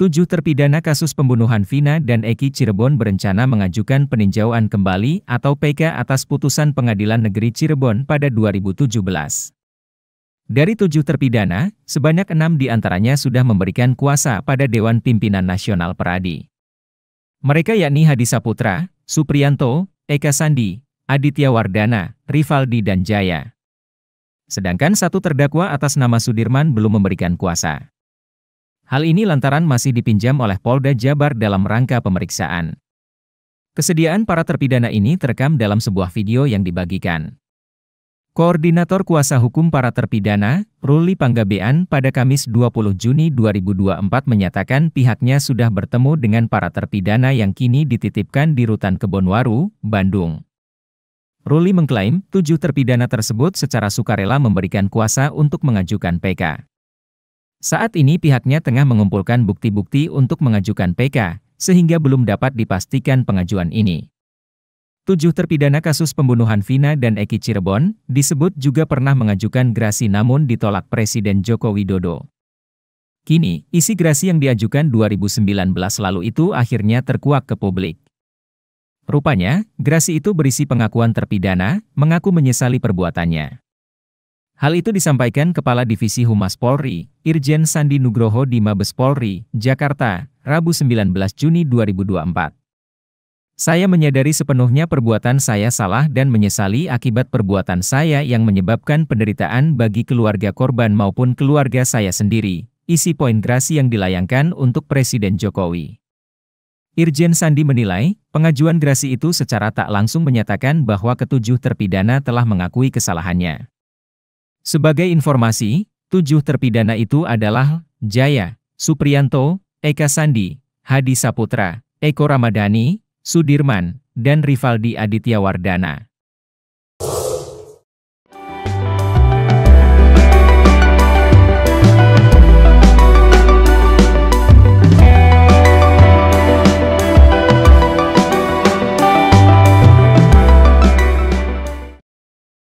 Tujuh terpidana kasus pembunuhan Vina dan Eki Cirebon berencana mengajukan peninjauan kembali atau PK atas putusan Pengadilan Negeri Cirebon pada 2017. Dari tujuh terpidana, sebanyak enam diantaranya sudah memberikan kuasa pada Dewan Pimpinan Nasional Peradi. Mereka yakni Hadi Saputra, Suprianto, Eka Sandi, Aditya Wardana, Rivaldi dan Jaya. Sedangkan satu terdakwa atas nama Sudirman belum memberikan kuasa. Hal ini lantaran masih dipinjam oleh Polda Jabar dalam rangka pemeriksaan. Kesediaan para terpidana ini terekam dalam sebuah video yang dibagikan. Koordinator Kuasa Hukum para terpidana, Ruli Panggabean, pada Kamis 20 Juni 2024 menyatakan pihaknya sudah bertemu dengan para terpidana yang kini dititipkan di Rutan Kebonwaru, Bandung. Ruli mengklaim tujuh terpidana tersebut secara sukarela memberikan kuasa untuk mengajukan PK. Saat ini pihaknya tengah mengumpulkan bukti-bukti untuk mengajukan PK, sehingga belum dapat dipastikan pengajuan ini. Tujuh terpidana kasus pembunuhan Vina dan Eki Cirebon disebut juga pernah mengajukan grasi namun ditolak Presiden Joko Widodo. Kini, isi grasi yang diajukan 2019 lalu itu akhirnya terkuak ke publik. Rupanya, grasi itu berisi pengakuan terpidana, mengaku menyesali perbuatannya. Hal itu disampaikan Kepala Divisi Humas Polri, Irjen Sandi Nugroho di Mabes Polri, Jakarta, Rabu 19 Juni 2024. Saya menyadari sepenuhnya perbuatan saya salah dan menyesali akibat perbuatan saya yang menyebabkan penderitaan bagi keluarga korban maupun keluarga saya sendiri, isi poin grasi yang dilayangkan untuk Presiden Jokowi. Irjen Sandi menilai, pengajuan grasi itu secara tak langsung menyatakan bahwa ketujuh terpidana telah mengakui kesalahannya. Sebagai informasi, tujuh terpidana itu adalah Jaya, Suprianto, Eka Sandi, Hadi Saputra, Eko Ramadhani, Sudirman, dan Rivaldi Adityawardana.